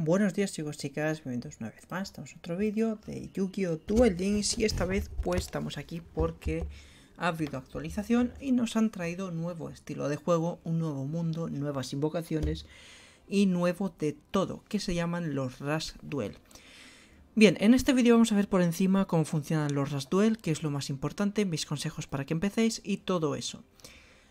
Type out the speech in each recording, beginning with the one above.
Buenos días chicos, chicas, bienvenidos una vez más, estamos otro vídeo de Yu-Gi-Oh! Duel Links y esta vez pues estamos aquí porque ha habido actualización y nos han traído nuevo estilo de juego, un nuevo mundo, nuevas invocaciones y nuevo de todo, que se llaman los Ras Duel. Bien, en este vídeo vamos a ver por encima cómo funcionan los Ras Duel, qué es lo más importante, mis consejos para que empecéis y todo eso.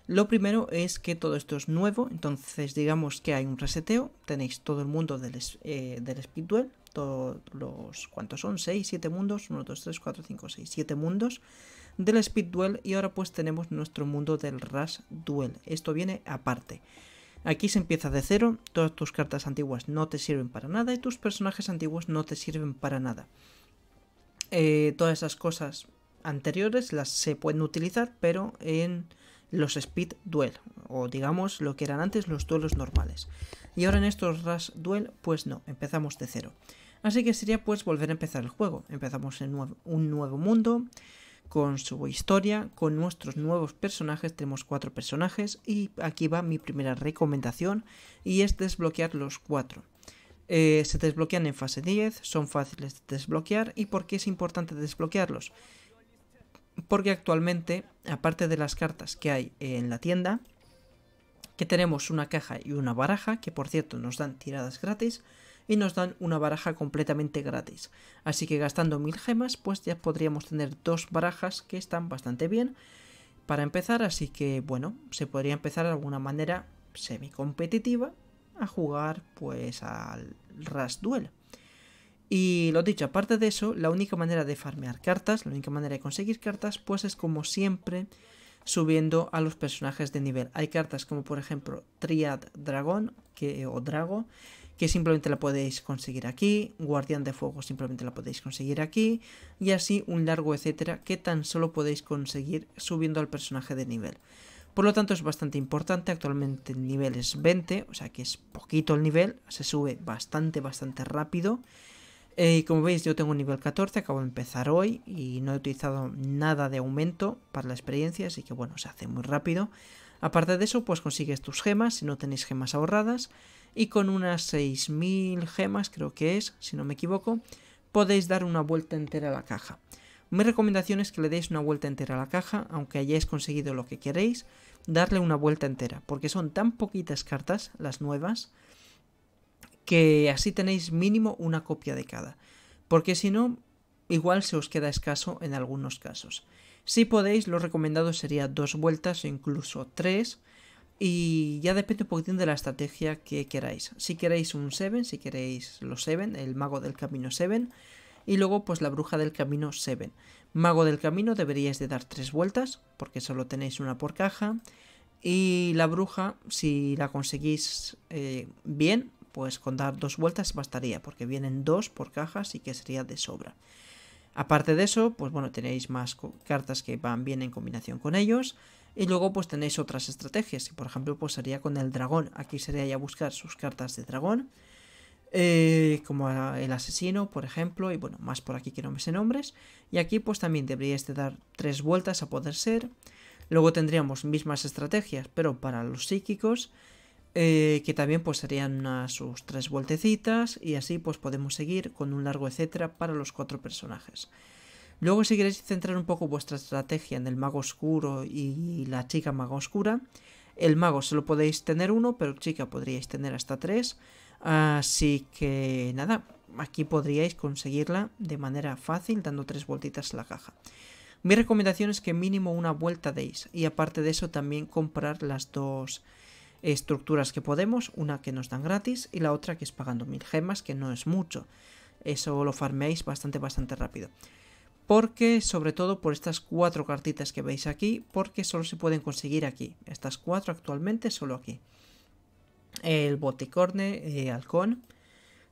Lo primero es que todo esto es nuevo, entonces digamos que hay un reseteo, tenéis todo el mundo del, eh, Speed Duel, todos los, ¿cuántos son? 6, 7 mundos, 1, 2, 3, 4, 5, 6, 7 mundos del Speed Duel y ahora pues tenemos nuestro mundo del Rush Duel, esto viene aparte. Aquí se empieza de cero, todas tus cartas antiguas no te sirven para nada y tus personajes antiguos no te sirven para nada. Eh, todas esas cosas anteriores las se pueden utilizar, pero en los Speed Duel, o digamos lo que eran antes los duelos normales. Y ahora en estos Rush Duel, pues no, empezamos de cero. Así que sería pues volver a empezar el juego. Empezamos en un nuevo mundo, con su historia, con nuestros nuevos personajes, tenemos cuatro personajes y aquí va mi primera recomendación y es desbloquear los cuatro. Eh, se desbloquean en fase 10, son fáciles de desbloquear y ¿por qué es importante desbloquearlos? porque actualmente, aparte de las cartas que hay en la tienda, que tenemos una caja y una baraja, que por cierto nos dan tiradas gratis, y nos dan una baraja completamente gratis. Así que gastando mil gemas, pues ya podríamos tener dos barajas que están bastante bien para empezar, así que bueno, se podría empezar de alguna manera semi competitiva a jugar pues al Ras Duel. Y lo dicho, aparte de eso, la única manera de farmear cartas, la única manera de conseguir cartas, pues es como siempre subiendo a los personajes de nivel. Hay cartas como por ejemplo Triad Dragón que, o Drago, que simplemente la podéis conseguir aquí, Guardián de Fuego simplemente la podéis conseguir aquí, y así un largo etcétera que tan solo podéis conseguir subiendo al personaje de nivel. Por lo tanto es bastante importante, actualmente el nivel es 20, o sea que es poquito el nivel, se sube bastante, bastante rápido. Eh, como veis yo tengo nivel 14, acabo de empezar hoy y no he utilizado nada de aumento para la experiencia, así que bueno, se hace muy rápido. Aparte de eso, pues consigues tus gemas, si no tenéis gemas ahorradas, y con unas 6.000 gemas, creo que es, si no me equivoco, podéis dar una vuelta entera a la caja. Mi recomendación es que le deis una vuelta entera a la caja, aunque hayáis conseguido lo que queréis, darle una vuelta entera, porque son tan poquitas cartas, las nuevas, que así tenéis mínimo una copia de cada, porque si no, igual se os queda escaso en algunos casos. Si podéis, lo recomendado sería dos vueltas o incluso tres, y ya depende un poquitín de la estrategia que queráis. Si queréis un Seven... si queréis los Seven... el mago del camino Seven... y luego pues la bruja del camino Seven... Mago del camino deberíais de dar tres vueltas, porque solo tenéis una por caja. Y la bruja, si la conseguís eh, bien, pues con dar dos vueltas bastaría, porque vienen dos por cajas... ...y que sería de sobra. Aparte de eso, pues bueno, tenéis más cartas que van bien en combinación con ellos. Y luego pues tenéis otras estrategias, y por ejemplo pues sería con el dragón. Aquí sería ya buscar sus cartas de dragón. Eh, como el asesino, por ejemplo, y bueno, más por aquí que no me sé nombres. Y aquí pues también deberíais de este dar tres vueltas a poder ser. Luego tendríamos mismas estrategias, pero para los psíquicos. Eh, que también pues serían unas sus tres vueltecitas y así pues podemos seguir con un largo etcétera para los cuatro personajes. Luego si queréis centrar un poco vuestra estrategia en el mago oscuro y la chica mago oscura, el mago solo podéis tener uno, pero chica podríais tener hasta tres, así que nada, aquí podríais conseguirla de manera fácil dando tres vueltitas a la caja. Mi recomendación es que mínimo una vuelta deis y aparte de eso también comprar las dos estructuras que podemos, una que nos dan gratis y la otra que es pagando mil gemas, que no es mucho. Eso lo farmeáis bastante, bastante rápido. Porque, sobre todo por estas cuatro cartitas que veis aquí, porque solo se pueden conseguir aquí. Estas cuatro actualmente solo aquí. El boticorne, el eh, halcón,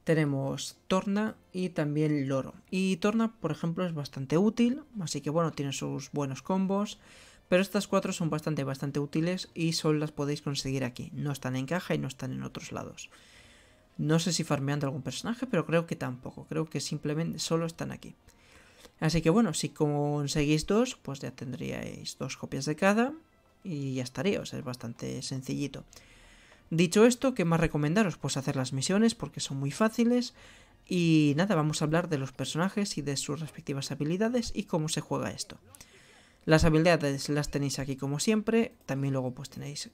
tenemos Torna y también Loro. Y Torna, por ejemplo, es bastante útil, así que bueno, tiene sus buenos combos. Pero estas cuatro son bastante, bastante útiles y solo las podéis conseguir aquí. No están en caja y no están en otros lados. No sé si farmeando algún personaje, pero creo que tampoco. Creo que simplemente solo están aquí. Así que bueno, si conseguís dos, pues ya tendríais dos copias de cada y ya estaría, es bastante sencillito. Dicho esto, ¿qué más recomendaros? Pues hacer las misiones porque son muy fáciles y nada, vamos a hablar de los personajes y de sus respectivas habilidades y cómo se juega esto. Las habilidades las tenéis aquí como siempre, también luego pues tenéis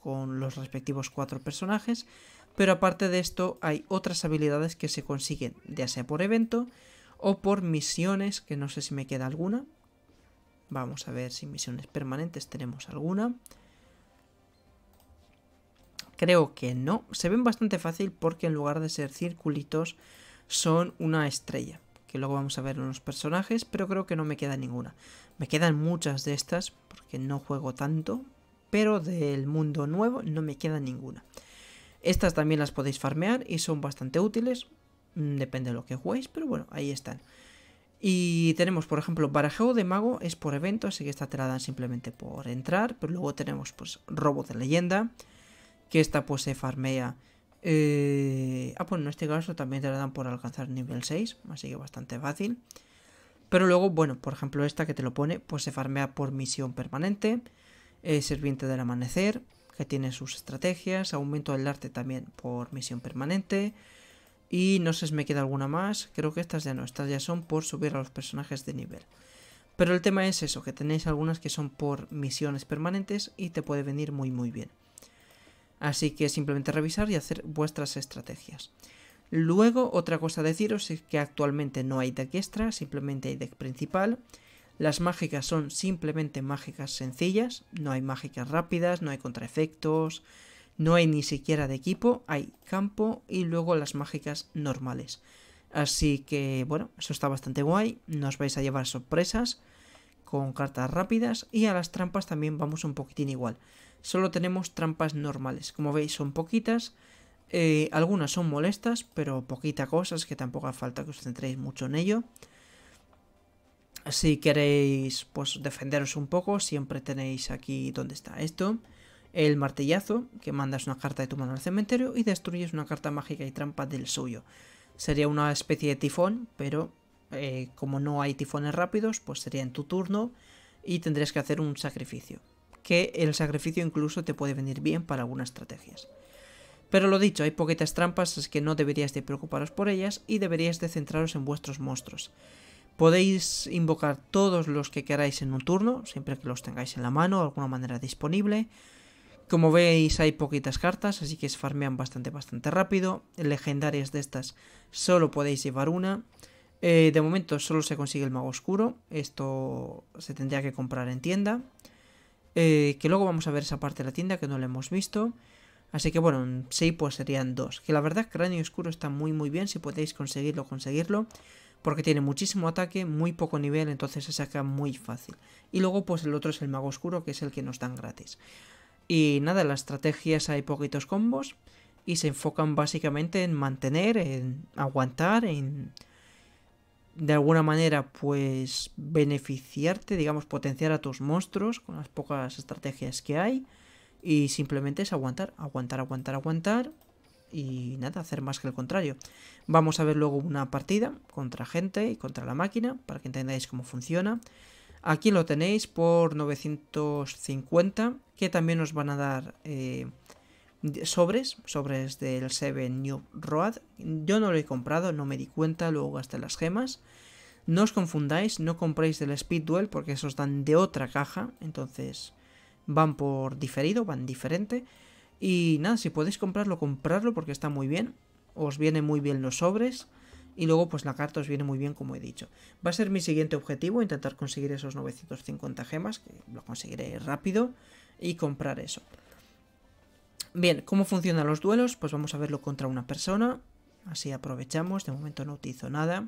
con los respectivos cuatro personajes, pero aparte de esto hay otras habilidades que se consiguen ya sea por evento o por misiones, que no sé si me queda alguna. Vamos a ver si misiones permanentes tenemos alguna. Creo que no. Se ven bastante fácil porque en lugar de ser circulitos son una estrella que luego vamos a ver unos personajes, pero creo que no me queda ninguna. Me quedan muchas de estas, porque no juego tanto, pero del mundo nuevo no me queda ninguna. Estas también las podéis farmear y son bastante útiles, mm, depende de lo que juguéis, pero bueno, ahí están. Y tenemos, por ejemplo, barajeo de mago es por evento, así que esta te la dan simplemente por entrar, pero luego tenemos pues robo de leyenda, que esta pues se farmea eh, ah, pues en este caso también te la dan por alcanzar nivel 6, así que bastante fácil. Pero luego, bueno, por ejemplo esta que te lo pone, pues se farmea por misión permanente, eh, Serviente del Amanecer, que tiene sus estrategias, Aumento del Arte también por misión permanente, y no sé si me queda alguna más, creo que estas ya no, estas ya son por subir a los personajes de nivel. Pero el tema es eso, que tenéis algunas que son por misiones permanentes y te puede venir muy muy bien. Así que simplemente revisar y hacer vuestras estrategias. Luego, otra cosa a deciros es que actualmente no hay deck extra, simplemente hay deck principal. Las mágicas son simplemente mágicas sencillas, no hay mágicas rápidas, no hay contraefectos, no hay ni siquiera de equipo, hay campo y luego las mágicas normales. Así que, bueno, eso está bastante guay, nos vais a llevar sorpresas con cartas rápidas y a las trampas también vamos un poquitín igual solo tenemos trampas normales. Como veis son poquitas, eh, algunas son molestas, pero poquita cosas que tampoco hace falta que os centréis mucho en ello. Si queréis pues defenderos un poco, siempre tenéis aquí donde está esto. El martillazo, que mandas una carta de tu mano al cementerio y destruyes una carta mágica y trampa del suyo. Sería una especie de tifón, pero eh, como no hay tifones rápidos, pues sería en tu turno y tendrías que hacer un sacrificio que el sacrificio incluso te puede venir bien para algunas estrategias. Pero lo dicho, hay poquitas trampas, es que no deberíais de preocuparos por ellas y deberíais de centraros en vuestros monstruos. Podéis invocar todos los que queráis en un turno, siempre que los tengáis en la mano de alguna manera disponible. Como veis hay poquitas cartas, así que se farmean bastante, bastante rápido. Legendarias de estas solo podéis llevar una. Eh, de momento solo se consigue el mago oscuro, esto se tendría que comprar en tienda. Eh, que luego vamos a ver esa parte de la tienda que no la hemos visto. Así que bueno, 6 pues serían 2. Que la verdad cráneo oscuro está muy muy bien. Si podéis conseguirlo, conseguirlo. Porque tiene muchísimo ataque, muy poco nivel, entonces se saca muy fácil. Y luego pues el otro es el mago oscuro, que es el que nos dan gratis. Y nada, las estrategias hay poquitos combos. Y se enfocan básicamente en mantener, en aguantar, en de alguna manera pues beneficiarte, digamos potenciar a tus monstruos con las pocas estrategias que hay y simplemente es aguantar, aguantar, aguantar, aguantar y nada, hacer más que el contrario. Vamos a ver luego una partida contra gente y contra la máquina para que entendáis cómo funciona. Aquí lo tenéis por 950 que también os van a dar eh, sobres, sobres del Seven New Road. Yo no lo he comprado, no me di cuenta, luego hasta las gemas. No os confundáis, no compréis del Speed Duel porque esos dan de otra caja, entonces van por diferido, van diferente. Y nada, si podéis comprarlo, comprarlo porque está muy bien. Os vienen muy bien los sobres. Y luego pues la carta os viene muy bien como he dicho. Va a ser mi siguiente objetivo, intentar conseguir esos 950 gemas, que lo conseguiré rápido, y comprar eso. Bien, ¿cómo funcionan los duelos? Pues vamos a verlo contra una persona. Así aprovechamos, de momento no utilizo nada.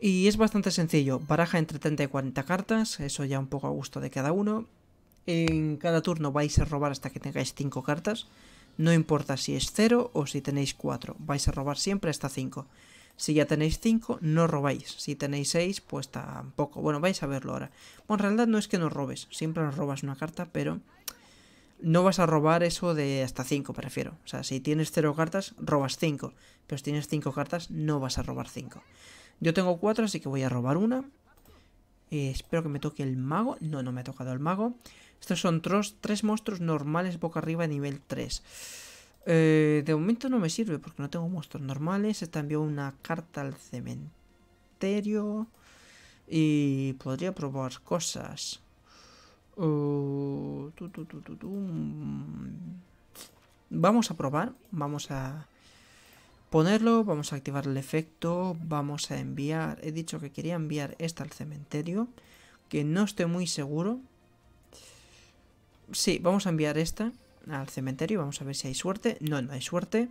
Y es bastante sencillo, baraja entre 30 y 40 cartas, eso ya un poco a gusto de cada uno. En cada turno vais a robar hasta que tengáis 5 cartas, no importa si es 0 o si tenéis 4, vais a robar siempre hasta 5. Si ya tenéis 5, no robáis. Si tenéis 6, pues tampoco. Bueno, vais a verlo ahora. Bueno, en realidad no es que no robes, siempre nos robas una carta, pero no vas a robar eso de hasta 5, me refiero. O sea, si tienes 0 cartas, robas 5. Pero si tienes 5 cartas, no vas a robar 5. Yo tengo 4, así que voy a robar una. Eh, espero que me toque el mago. No, no me ha tocado el mago. Estos son 3 tres monstruos normales boca arriba nivel 3. Eh, de momento no me sirve porque no tengo monstruos normales. Se envió una carta al cementerio. Y podría probar cosas. Uh, mm. vamos a probar, vamos a ponerlo, vamos a activar el efecto, vamos a enviar, he dicho que quería enviar esta al cementerio, que no estoy muy seguro. Sí, vamos a enviar esta al cementerio, vamos a ver si hay suerte, no, no hay suerte.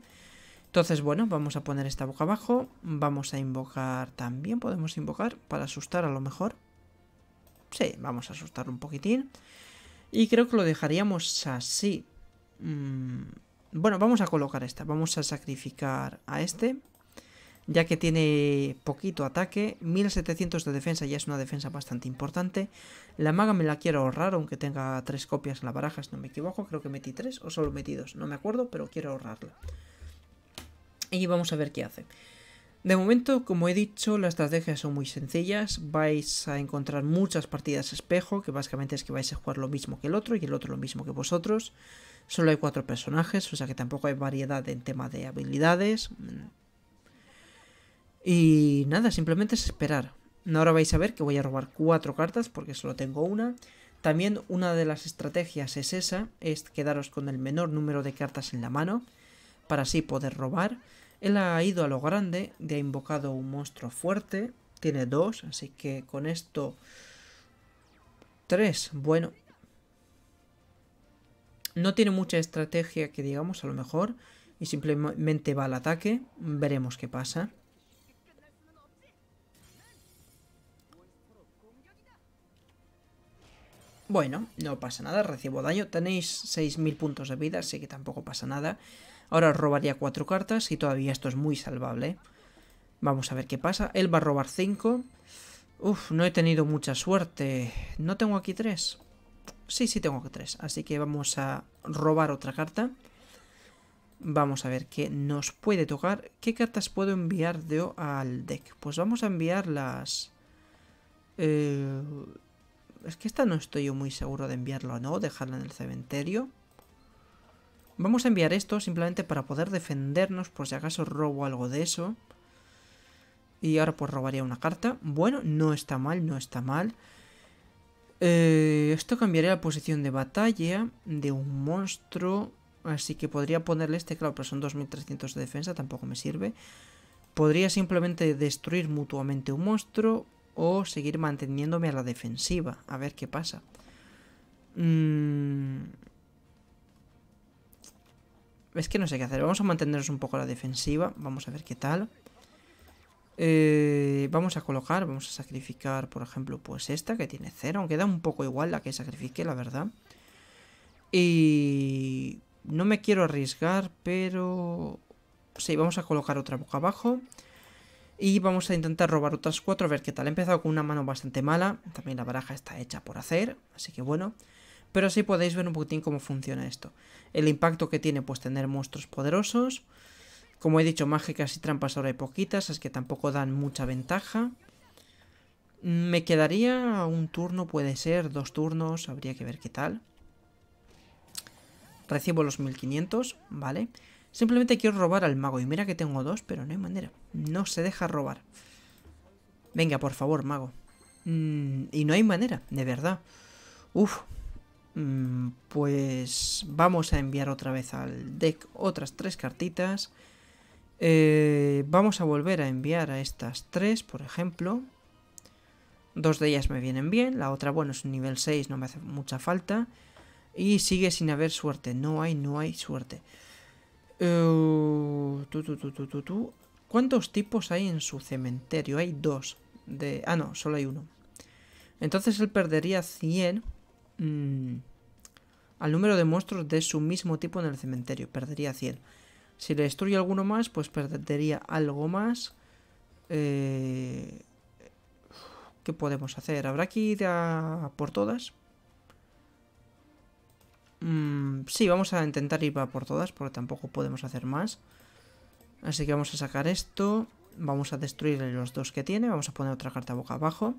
Entonces, bueno, vamos a poner esta boca abajo, vamos a invocar también, podemos invocar para asustar a lo mejor. Sí, vamos a asustar un poquitín. Y creo que lo dejaríamos así. Mm, bueno, vamos a colocar esta. Vamos a sacrificar a este. Ya que tiene poquito ataque. 1700 de defensa ya es una defensa bastante importante. La maga me la quiero ahorrar, aunque tenga tres copias en la baraja, si no me equivoco. Creo que metí tres o solo metí dos. No me acuerdo, pero quiero ahorrarla. Y vamos a ver qué hace. De momento, como he dicho, las estrategias son muy sencillas. Vais a encontrar muchas partidas espejo, que básicamente es que vais a jugar lo mismo que el otro y el otro lo mismo que vosotros. Solo hay cuatro personajes, o sea que tampoco hay variedad en tema de habilidades. Y nada, simplemente es esperar. Ahora vais a ver que voy a robar cuatro cartas porque solo tengo una. También una de las estrategias es esa, es quedaros con el menor número de cartas en la mano para así poder robar. Él ha ido a lo grande, le ha invocado un monstruo fuerte, tiene dos, así que con esto tres, bueno. No tiene mucha estrategia que digamos a lo mejor y simplemente va al ataque, veremos qué pasa. Bueno, no pasa nada, recibo daño. Tenéis 6.000 puntos de vida, así que tampoco pasa nada. Ahora robaría cuatro cartas y todavía esto es muy salvable. Vamos a ver qué pasa. Él va a robar cinco. Uf, no he tenido mucha suerte. ¿No tengo aquí tres? Sí, sí tengo aquí 3. Así que vamos a robar otra carta. Vamos a ver qué nos puede tocar. ¿Qué cartas puedo enviar de al deck? Pues vamos a enviar las... Eh, es que esta no estoy yo muy seguro de enviarla o no. Dejarla en el cementerio. Vamos a enviar esto simplemente para poder defendernos por si acaso robo algo de eso. Y ahora pues robaría una carta. Bueno, no está mal, no está mal. Eh, esto cambiaría la posición de batalla de un monstruo. Así que podría ponerle este, claro, pero son 2300 de defensa, tampoco me sirve. Podría simplemente destruir mutuamente un monstruo o seguir manteniéndome a la defensiva. A ver qué pasa. Mmm es que no sé qué hacer. Vamos a mantenernos un poco a la defensiva. Vamos a ver qué tal. Eh, vamos a colocar, vamos a sacrificar, por ejemplo, pues esta que tiene cero. Aunque da un poco igual la que sacrifique, la verdad. Y no me quiero arriesgar, pero... Sí, vamos a colocar otra boca abajo. Y vamos a intentar robar otras cuatro, a ver qué tal. He empezado con una mano bastante mala. También la baraja está hecha por hacer, así que bueno pero sí podéis ver un poquitín cómo funciona esto. El impacto que tiene pues tener monstruos poderosos, como he dicho, mágicas y trampas ahora hay poquitas, es que tampoco dan mucha ventaja. Mm, me quedaría un turno, puede ser, dos turnos, habría que ver qué tal. Recibo los 1500, vale. Simplemente quiero robar al mago, y mira que tengo dos, pero no hay manera. No se deja robar. Venga, por favor, mago. Mm, y no hay manera, de verdad. Uf, Mm, pues vamos a enviar otra vez al deck otras tres cartitas. Eh, vamos a volver a enviar a estas tres, por ejemplo. Dos de ellas me vienen bien, la otra, bueno, es un nivel 6, no me hace mucha falta. Y sigue sin haber suerte, no hay, no hay suerte. Eh, ¿Cuántos tipos hay en su cementerio? Hay dos. De... Ah, no, solo hay uno. Entonces él perdería 100 Mm, al número de monstruos de su mismo tipo en el cementerio. Perdería 100. Si le destruye alguno más, pues perdería algo más. Eh, ¿Qué podemos hacer? ¿Habrá que ir a por todas? Mm, sí, vamos a intentar ir por todas porque tampoco podemos hacer más. Así que vamos a sacar esto. Vamos a destruirle los dos que tiene. Vamos a poner otra carta boca abajo.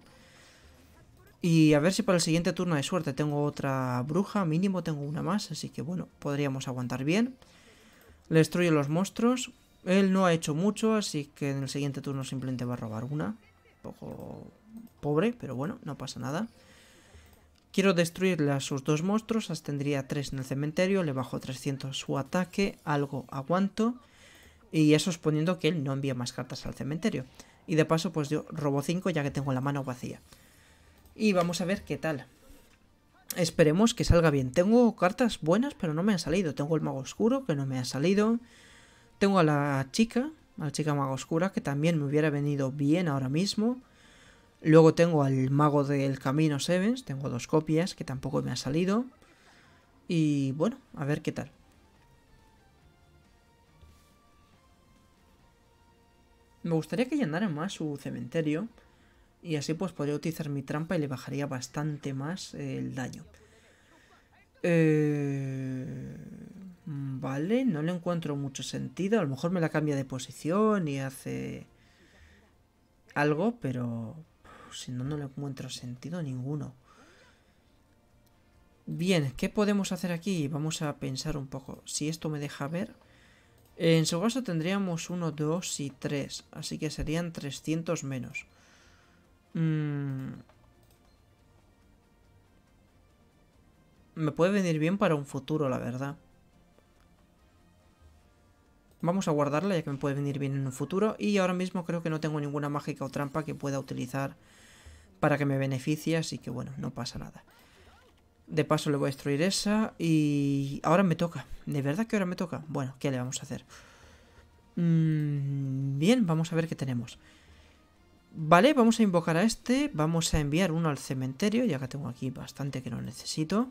Y a ver si para el siguiente turno de suerte. Tengo otra bruja, mínimo tengo una más, así que bueno, podríamos aguantar bien. Le destruyo los monstruos. Él no ha hecho mucho, así que en el siguiente turno simplemente va a robar una. Un poco pobre, pero bueno, no pasa nada. Quiero destruirle a sus dos monstruos, las tendría tres en el cementerio, le bajo 300 su ataque, algo aguanto. Y eso suponiendo que él no envía más cartas al cementerio. Y de paso pues yo robo cinco ya que tengo la mano vacía y vamos a ver qué tal. Esperemos que salga bien. Tengo cartas buenas, pero no me han salido. Tengo el mago oscuro, que no me ha salido. Tengo a la chica, a la chica mago oscura, que también me hubiera venido bien ahora mismo. Luego tengo al mago del camino Sevens, tengo dos copias, que tampoco me ha salido. Y bueno, a ver qué tal. Me gustaría que llenaran más su cementerio y así pues podría utilizar mi trampa y le bajaría bastante más el daño. Eh, vale, no le encuentro mucho sentido. A lo mejor me la cambia de posición y hace algo, pero si no, no le encuentro sentido ninguno. Bien, ¿qué podemos hacer aquí? Vamos a pensar un poco. Si esto me deja ver... En su caso tendríamos 1, 2 y 3, así que serían 300 menos. Mm. Me puede venir bien para un futuro, la verdad. Vamos a guardarla ya que me puede venir bien en un futuro. Y ahora mismo creo que no tengo ninguna mágica o trampa que pueda utilizar para que me beneficie. Así que bueno, no pasa nada. De paso le voy a destruir esa y ahora me toca. ¿De verdad que ahora me toca? Bueno, ¿qué le vamos a hacer? Mm, bien, vamos a ver qué tenemos. Vale, vamos a invocar a este. Vamos a enviar uno al cementerio, ya que tengo aquí bastante que no necesito.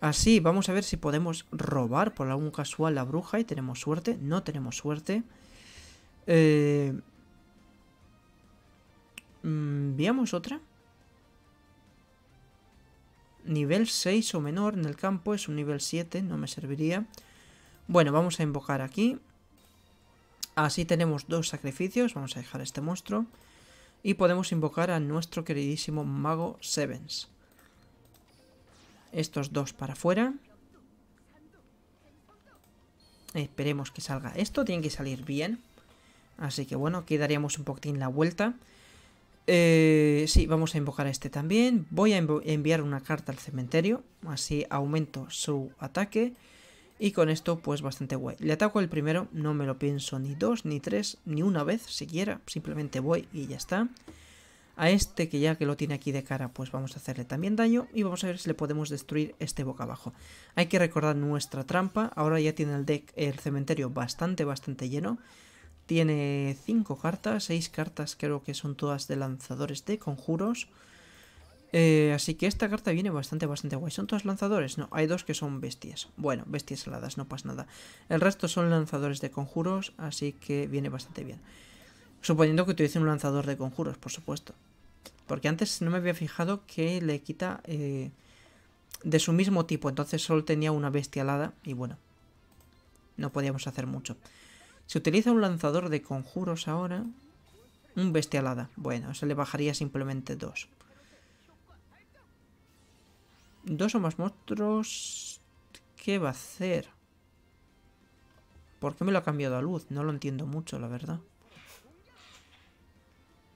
Así, vamos a ver si podemos robar por algún casual la bruja y tenemos suerte. No tenemos suerte. Eh, enviamos otra. Nivel 6 o menor en el campo es un nivel 7, no me serviría. Bueno, vamos a invocar aquí. Así tenemos dos sacrificios. Vamos a dejar este monstruo. Y podemos invocar a nuestro queridísimo mago Sevens. Estos dos para afuera. Esperemos que salga esto. Tiene que salir bien. Así que bueno, aquí daríamos un poquitín la vuelta. Eh, sí, vamos a invocar a este también. Voy a enviar una carta al cementerio. Así aumento su ataque. Y con esto, pues bastante guay. Le ataco el primero, no me lo pienso ni dos, ni tres, ni una vez siquiera. Simplemente voy y ya está. A este que ya que lo tiene aquí de cara, pues vamos a hacerle también daño y vamos a ver si le podemos destruir este boca abajo. Hay que recordar nuestra trampa, ahora ya tiene el deck, el cementerio bastante, bastante lleno. Tiene cinco cartas, 6 cartas creo que son todas de lanzadores de conjuros. Eh, así que esta carta viene bastante, bastante guay. ¿Son todos lanzadores? No, hay dos que son bestias. Bueno, bestias aladas, no pasa nada. El resto son lanzadores de conjuros, así que viene bastante bien. Suponiendo que utilice un lanzador de conjuros, por supuesto. Porque antes no me había fijado que le quita eh, de su mismo tipo. Entonces solo tenía una bestia alada y bueno, no podíamos hacer mucho. Se utiliza un lanzador de conjuros ahora. Un bestia alada. Bueno, se le bajaría simplemente dos. Dos o más monstruos... ¿Qué va a hacer? ¿Por qué me lo ha cambiado a luz? No lo entiendo mucho, la verdad.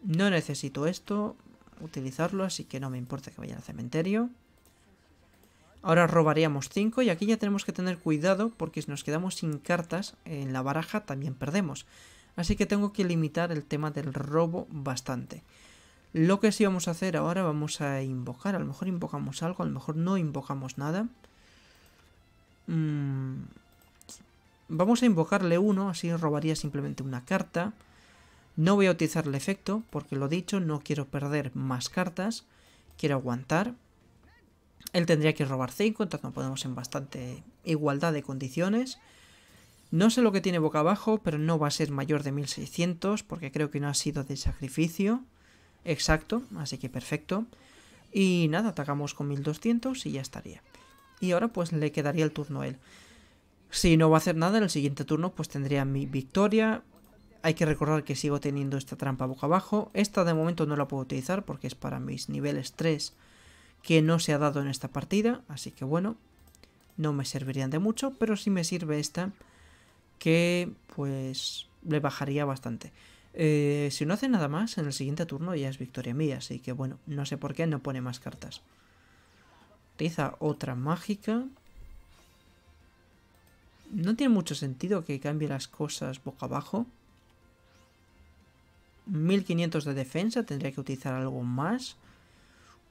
No necesito esto, utilizarlo, así que no me importa que vaya al cementerio. Ahora robaríamos cinco y aquí ya tenemos que tener cuidado porque si nos quedamos sin cartas en la baraja también perdemos. Así que tengo que limitar el tema del robo bastante. Lo que sí vamos a hacer ahora, vamos a invocar. A lo mejor invocamos algo, a lo mejor no invocamos nada. Mm, vamos a invocarle uno, así robaría simplemente una carta. No voy a utilizar el efecto, porque lo dicho, no quiero perder más cartas. Quiero aguantar. Él tendría que robar 5, entonces no podemos en bastante igualdad de condiciones. No sé lo que tiene boca abajo, pero no va a ser mayor de 1600, porque creo que no ha sido de sacrificio exacto, así que perfecto. Y nada, atacamos con 1200 y ya estaría. Y ahora pues le quedaría el turno a él. Si no va a hacer nada, en el siguiente turno pues tendría mi victoria. Hay que recordar que sigo teniendo esta trampa boca abajo. Esta de momento no la puedo utilizar porque es para mis niveles 3 que no se ha dado en esta partida. Así que bueno, no me servirían de mucho, pero sí me sirve esta que pues le bajaría bastante. Eh, si no hace nada más, en el siguiente turno ya es victoria mía, así que bueno, no sé por qué no pone más cartas. Utiliza otra mágica. No tiene mucho sentido que cambie las cosas boca abajo. 1500 de defensa, tendría que utilizar algo más.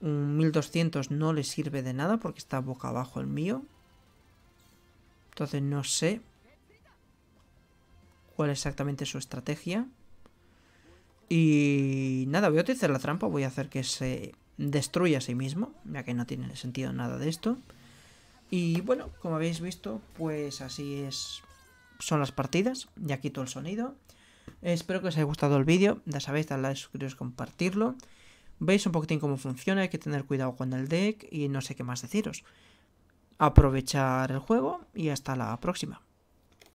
1200 no le sirve de nada porque está boca abajo el mío. Entonces no sé cuál es exactamente su estrategia. Y nada, voy a utilizar la trampa, voy a hacer que se destruya a sí mismo, ya que no tiene sentido nada de esto. Y bueno, como habéis visto, pues así es son las partidas, ya quito el sonido. Espero que os haya gustado el vídeo, ya sabéis, darle like, suscribiros, compartirlo. Veis un poquitín cómo funciona, hay que tener cuidado con el deck y no sé qué más deciros. Aprovechar el juego y hasta la próxima.